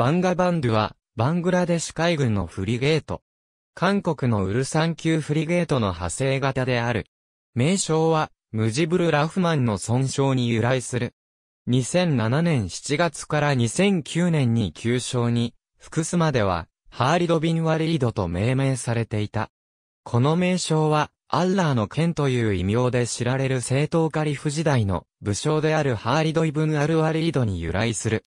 バンガバンドゥは、バングラデシュ海軍のフリゲート。韓国のウルサン級フリゲートの派生型である。名称は、ムジブル・ラフマンの損傷に由来する。2007年7月から2009年に旧称に、福島までは、ハーリド・ビン・ワリードと命名されていた。この名称は、アッラーの剣という異名で知られる正統カリフ時代の武将であるハーリド・イブン・アル・ワリードに由来する。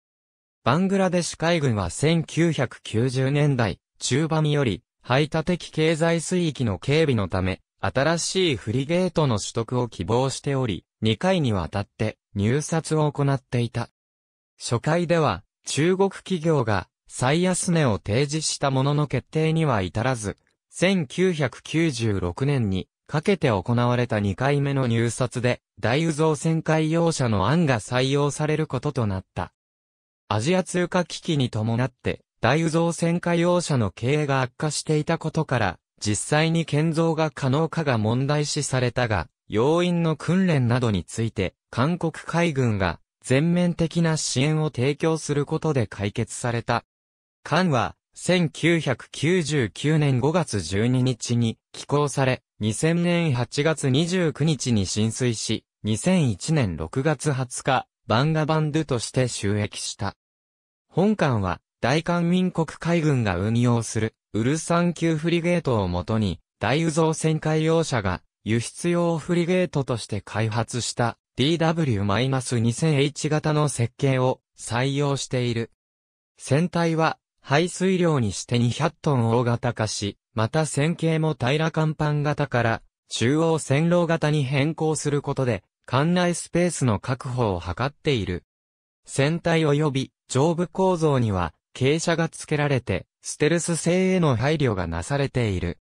バングラデシュ海軍は1990年代中盤より排他的経済水域の警備のため新しいフリゲートの取得を希望しており2回にわたって入札を行っていた。初回では中国企業が最安値を提示したものの決定には至らず1996年にかけて行われた2回目の入札で、大宇造船海用車の案が採用されることとなった。アジア通貨危機に伴って、大宇造船貨用車の経営が悪化していたことから、実際に建造が可能かが問題視されたが、要員の訓練などについて、韓国海軍が全面的な支援を提供することで解決された。艦は、1999年5月12日に寄港され、2000年8月29日に浸水し、2001年6月20日、バンガバンドゥとして収益した。本艦は、大韓民国海軍が運用する、ウルサン級フリゲートをもとに、大宇造船改用車が、輸出用フリゲートとして開発した DW-2000H 型の設計を採用している。船体は排水量にして200トン大型化し、また船形も平ら甲板型から中央線路型に変更することで、艦内スペースの確保を図っている。船体及び上部構造には傾斜が付けられて、ステルス性への配慮がなされている。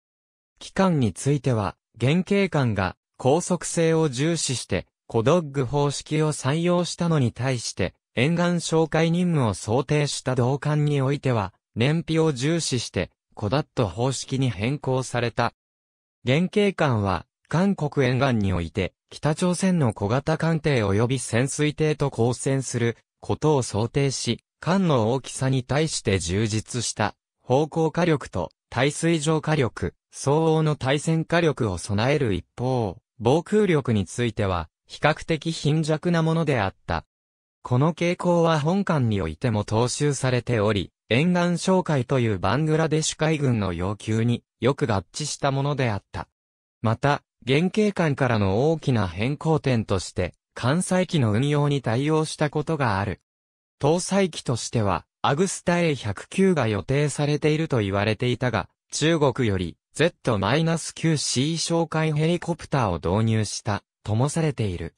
機関については、原型艦が高速性を重視して、コドッグ方式を採用したのに対して、沿岸紹介任務を想定した同艦においては、燃費を重視して、コダット方式に変更された。原型艦は、韓国沿岸において、北朝鮮の小型艦艇及び潜水艇と交戦することを想定し、艦の大きさに対して充実した方向火力と耐水上火力、相応の対戦火力を備える一方、防空力については比較的貧弱なものであった。この傾向は本艦においても踏襲されており、沿岸哨戒というバングラデシュ海軍の要求によく合致したものであった。また、原型艦からの大きな変更点として、艦載機の運用に対応したことがある。搭載機としては、アグスタ A109 が予定されていると言われていたが、中国より Z-9C 紹介ヘリコプターを導入した、ともされている。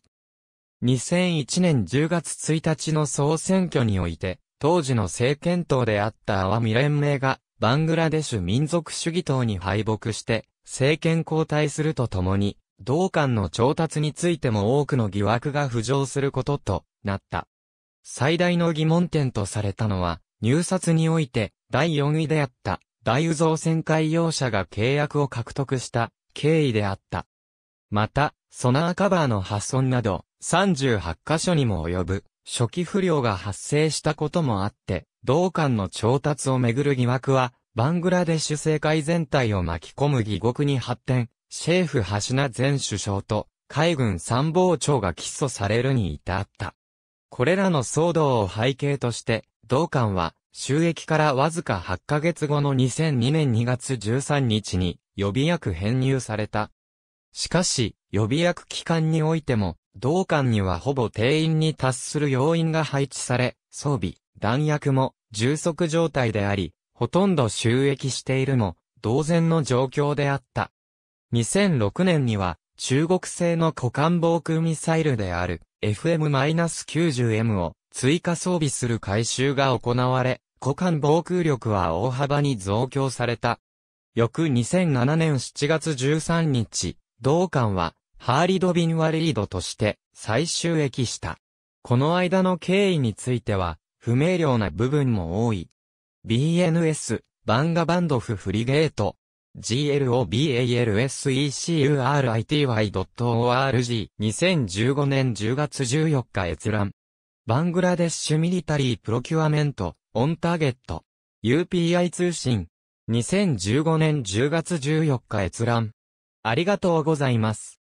2001年10月1日の総選挙において、当時の政権党であったアワミ連盟が、バングラデシュ民族主義党に敗北して、政権交代するとともに、銅管の調達についても多くの疑惑が浮上することとなった。最大の疑問点とされたのは、入札において第4位であった大宇造船海洋社が契約を獲得した経緯であった。また、ソナーカバーの破損など38カ所にも及ぶ初期不良が発生したこともあって、同館の調達をめぐる疑惑は、バングラデシュ政界全体を巻き込む疑獄に発展シェーフ・ハシナ前首相と海軍参謀長が起訴されるに至った。これらの騒動を背景として、同館は収益からわずか8ヶ月後の2002年2月13日に予備役編入された。しかし、予備役期間においても、同館にはほぼ定員に達する要員が配置され、装備、弾薬も充足状態であり、ほとんど収益しているも、同然の状況であった。2006年には、中国製の股間防空ミサイルである FM-90M を追加装備する改修が行われ、股間防空力は大幅に増強された。翌2007年7月13日、同艦はハーリド・ビン・ワリードとして再収益した。この間の経緯については、不明瞭な部分も多い。BNS、バンガバンドフ・フリゲート、globalsecurity.org 2015年10月14日閲覧。バングラデッシュミリタリープロキュアメント、オンターゲット。UPI 通信。2015年10月14日閲覧。ありがとうございます。